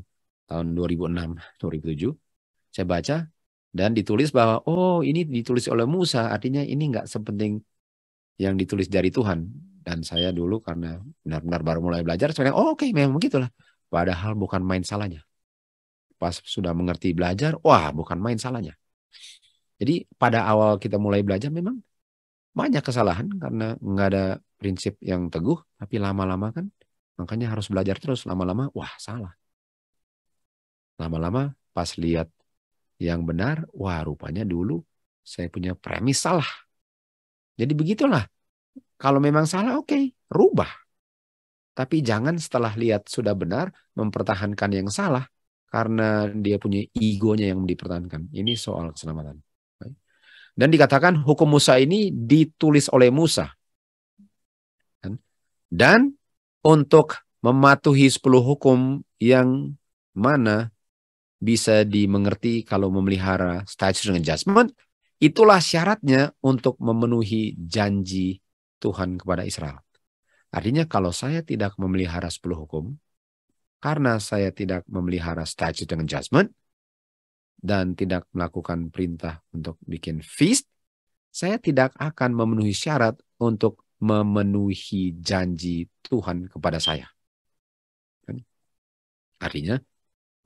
tahun 2006, 2007. Saya baca dan ditulis bahwa oh ini ditulis oleh Musa, artinya ini nggak sepenting yang ditulis dari Tuhan. Dan saya dulu karena benar-benar baru mulai belajar, saya bilang, oh oke okay, memang begitulah. Padahal bukan main salahnya pas sudah mengerti belajar, wah bukan main salahnya. Jadi pada awal kita mulai belajar memang banyak kesalahan karena nggak ada prinsip yang teguh, tapi lama-lama kan makanya harus belajar terus. Lama-lama, wah salah. Lama-lama pas lihat yang benar, wah rupanya dulu saya punya premis salah. Jadi begitulah. Kalau memang salah, oke, okay, rubah. Tapi jangan setelah lihat sudah benar, mempertahankan yang salah, karena dia punya egonya yang dipertahankan. Ini soal keselamatan. Dan dikatakan hukum Musa ini ditulis oleh Musa. Kan? Dan untuk mematuhi 10 hukum yang mana bisa dimengerti kalau memelihara status dengan judgment, itulah syaratnya untuk memenuhi janji Tuhan kepada Israel. Artinya kalau saya tidak memelihara 10 hukum, karena saya tidak memelihara statute dengan judgment dan tidak melakukan perintah untuk bikin feast, saya tidak akan memenuhi syarat untuk memenuhi janji Tuhan kepada saya. Kan? Artinya,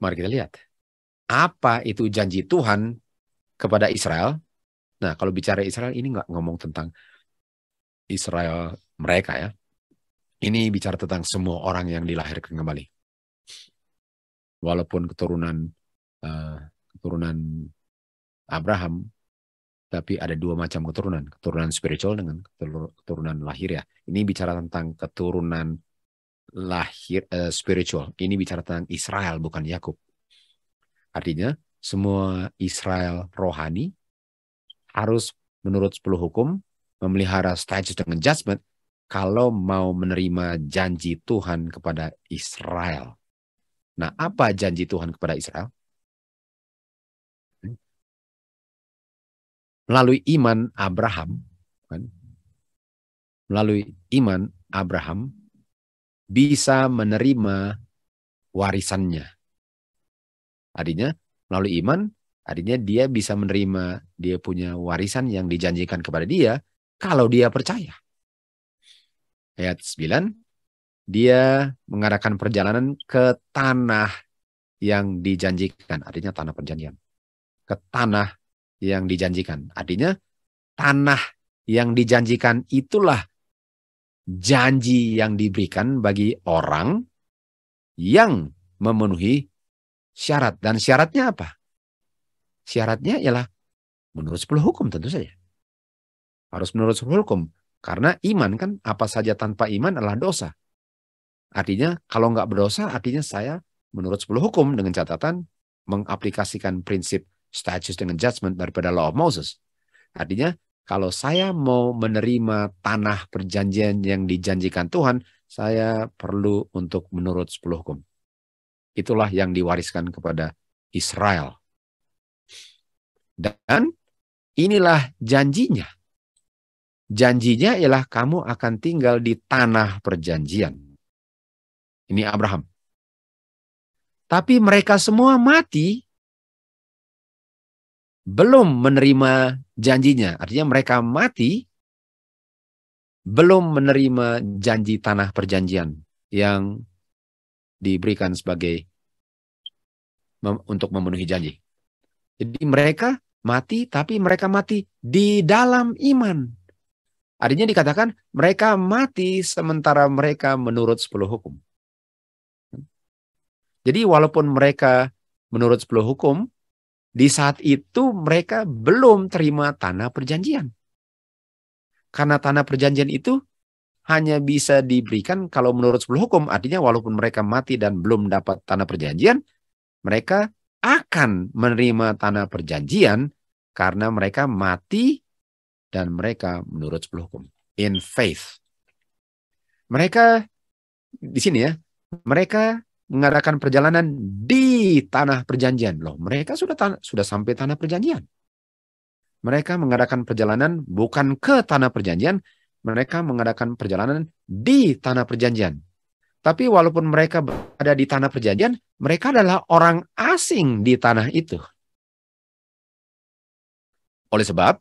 mari kita lihat. Apa itu janji Tuhan kepada Israel? Nah, kalau bicara Israel, ini nggak ngomong tentang Israel mereka ya. Ini bicara tentang semua orang yang dilahirkan kembali walaupun keturunan uh, keturunan Abraham tapi ada dua macam keturunan, keturunan spiritual dengan keturunan lahir ya. Ini bicara tentang keturunan lahir uh, spiritual. Ini bicara tentang Israel bukan Yakub. Artinya semua Israel rohani harus menurut 10 hukum memelihara status dengan judgment kalau mau menerima janji Tuhan kepada Israel. Nah, apa janji Tuhan kepada Israel? Hmm. Melalui iman Abraham, kan? melalui iman Abraham bisa menerima warisannya. Artinya, melalui iman, artinya dia bisa menerima dia punya warisan yang dijanjikan kepada dia kalau dia percaya. Ayat 9, dia mengadakan perjalanan ke tanah yang dijanjikan, artinya tanah perjanjian. Ke tanah yang dijanjikan, artinya tanah yang dijanjikan itulah janji yang diberikan bagi orang yang memenuhi syarat. Dan syaratnya apa? Syaratnya ialah menurut sepuluh hukum tentu saja. Harus menurut sepuluh hukum. Karena iman kan apa saja tanpa iman adalah dosa. Artinya kalau nggak berdosa, artinya saya menurut 10 hukum dengan catatan mengaplikasikan prinsip status dengan judgment daripada law of Moses. Artinya kalau saya mau menerima tanah perjanjian yang dijanjikan Tuhan, saya perlu untuk menurut 10 hukum. Itulah yang diwariskan kepada Israel. Dan inilah janjinya. Janjinya ialah kamu akan tinggal di tanah perjanjian ini Abraham. Tapi mereka semua mati belum menerima janjinya. Artinya mereka mati belum menerima janji tanah perjanjian yang diberikan sebagai mem untuk memenuhi janji. Jadi mereka mati tapi mereka mati di dalam iman. Artinya dikatakan mereka mati sementara mereka menurut sepuluh hukum. Jadi walaupun mereka menurut 10 hukum, di saat itu mereka belum terima tanah perjanjian. Karena tanah perjanjian itu hanya bisa diberikan kalau menurut 10 hukum. Artinya walaupun mereka mati dan belum dapat tanah perjanjian, mereka akan menerima tanah perjanjian karena mereka mati dan mereka menurut 10 hukum. In faith. Mereka di sini ya, mereka mengadakan perjalanan di tanah perjanjian. Loh, mereka sudah tanah, sudah sampai tanah perjanjian. Mereka mengadakan perjalanan bukan ke tanah perjanjian, mereka mengadakan perjalanan di tanah perjanjian. Tapi walaupun mereka berada di tanah perjanjian, mereka adalah orang asing di tanah itu. Oleh sebab,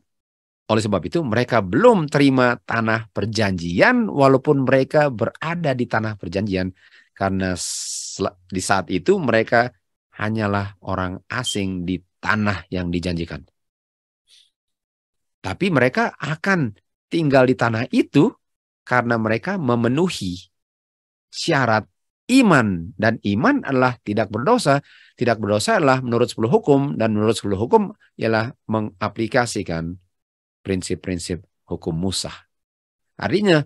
oleh sebab itu mereka belum terima tanah perjanjian walaupun mereka berada di tanah perjanjian karena di saat itu mereka hanyalah orang asing di tanah yang dijanjikan. Tapi mereka akan tinggal di tanah itu karena mereka memenuhi syarat iman dan iman adalah tidak berdosa. Tidak berdosa adalah menurut 10 hukum dan menurut 10 hukum ialah mengaplikasikan prinsip-prinsip hukum Musa. Artinya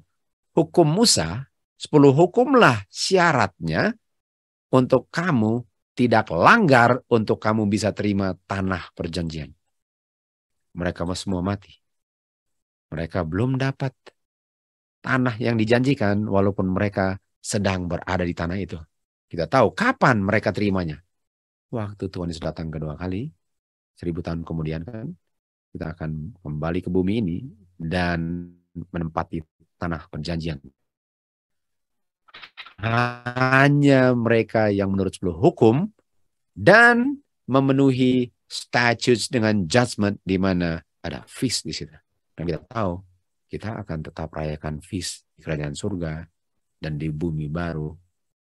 hukum Musa 10 hukumlah syaratnya untuk kamu tidak langgar untuk kamu bisa terima tanah perjanjian. Mereka semua mati. Mereka belum dapat tanah yang dijanjikan walaupun mereka sedang berada di tanah itu. Kita tahu kapan mereka terimanya. Waktu Tuhan Yesus datang kedua kali, seribu tahun kemudian kan, kita akan kembali ke bumi ini dan menempati tanah perjanjian hanya mereka yang menurut sepuluh hukum dan memenuhi statutes dengan judgment di mana ada feast di situ. Dan kita tahu kita akan tetap rayakan feast di kerajaan surga dan di bumi baru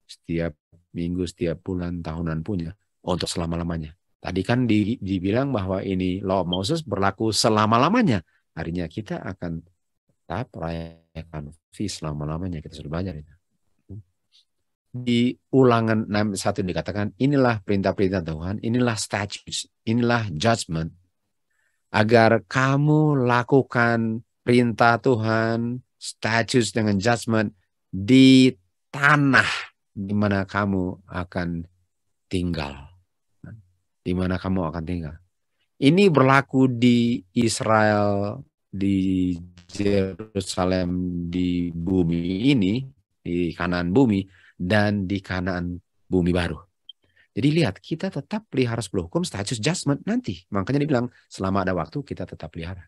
setiap minggu, setiap bulan, tahunan punya untuk selama-lamanya. Tadi kan di, dibilang bahwa ini law Moses berlaku selama-lamanya. Harinya kita akan tetap rayakan feast selama-lamanya. Kita sudah belajar itu di ulangan 61 nah, dikatakan inilah perintah-perintah Tuhan, inilah statutes, inilah judgment agar kamu lakukan perintah Tuhan, statutes dengan judgment di tanah di mana kamu akan tinggal. Nah, di mana kamu akan tinggal. Ini berlaku di Israel, di Yerusalem, di bumi ini, di kanan bumi dan di kanaan bumi baru. Jadi lihat, kita tetap pelihara sepuluh hukum status judgment nanti. Makanya dibilang selama ada waktu kita tetap pelihara.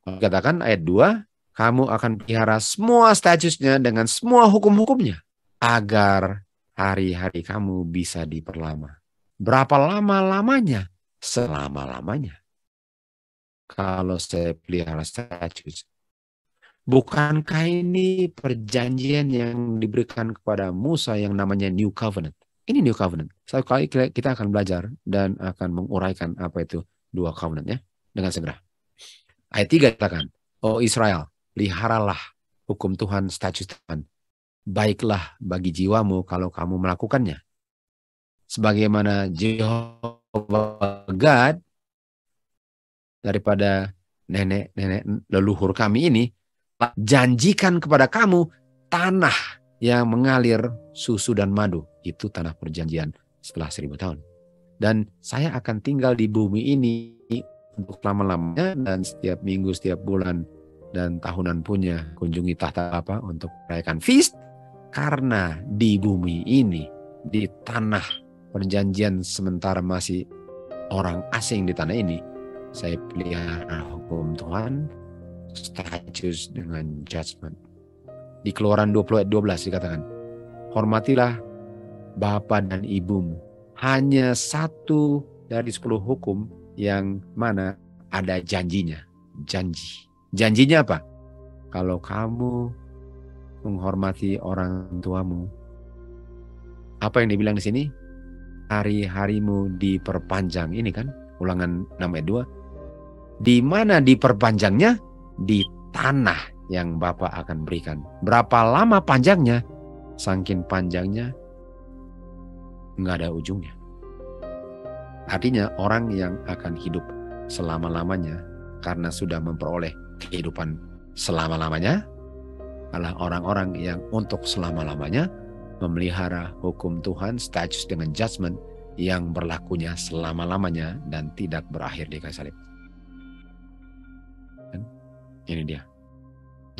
Katakan ayat 2, kamu akan pelihara semua statusnya dengan semua hukum-hukumnya. Agar hari-hari kamu bisa diperlama. Berapa lama-lamanya? Selama-lamanya. Kalau saya pelihara status, Bukankah ini perjanjian yang diberikan kepada Musa yang namanya New Covenant? Ini New Covenant. Satu kali kita akan belajar dan akan menguraikan apa itu dua covenant ya dengan segera. Ayat 3 katakan, Oh Israel, liharalah hukum Tuhan, statut Tuhan. Baiklah bagi jiwamu kalau kamu melakukannya. Sebagaimana Jehovah God daripada nenek-nenek leluhur kami ini janjikan kepada kamu tanah yang mengalir susu dan madu. Itu tanah perjanjian setelah seribu tahun. Dan saya akan tinggal di bumi ini untuk lama-lamanya dan setiap minggu, setiap bulan dan tahunan punya kunjungi tahta apa untuk merayakan feast karena di bumi ini di tanah perjanjian sementara masih orang asing di tanah ini saya pelihara hukum Tuhan status dengan judgment. Di Keluaran 20 ayat 12 dikatakan, Hormatilah Bapa dan Ibumu. Hanya satu dari sepuluh hukum yang mana ada janjinya. Janji. Janjinya apa? Kalau kamu menghormati orang tuamu, apa yang dibilang di sini? Hari-harimu diperpanjang. Ini kan ulangan 6 ayat 2. Di mana diperpanjangnya? di tanah yang Bapak akan berikan. Berapa lama panjangnya? Sangkin panjangnya nggak ada ujungnya. Artinya orang yang akan hidup selama-lamanya karena sudah memperoleh kehidupan selama-lamanya adalah orang-orang yang untuk selama-lamanya memelihara hukum Tuhan, status dengan judgment yang berlakunya selama-lamanya dan tidak berakhir di kayu salib. Ini dia.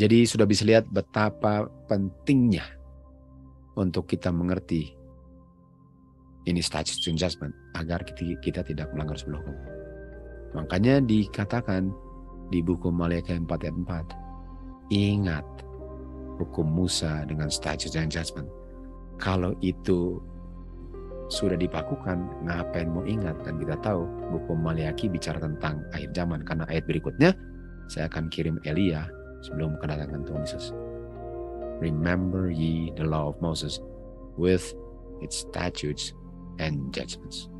Jadi sudah bisa lihat betapa pentingnya untuk kita mengerti ini statutes of judgment agar kita, kita tidak melanggar sebelah hukum. Makanya dikatakan di buku Malaikat 4 ayat 4, ingat hukum Musa dengan statutes dan judgment. Kalau itu sudah dipakukan, ngapain nah mau ingat? Dan kita tahu buku Maliaki bicara tentang akhir zaman karena ayat berikutnya saya akan kirim Elia sebelum kedatangan Tuhan Yesus. Remember ye the law of Moses with its statutes and judgments.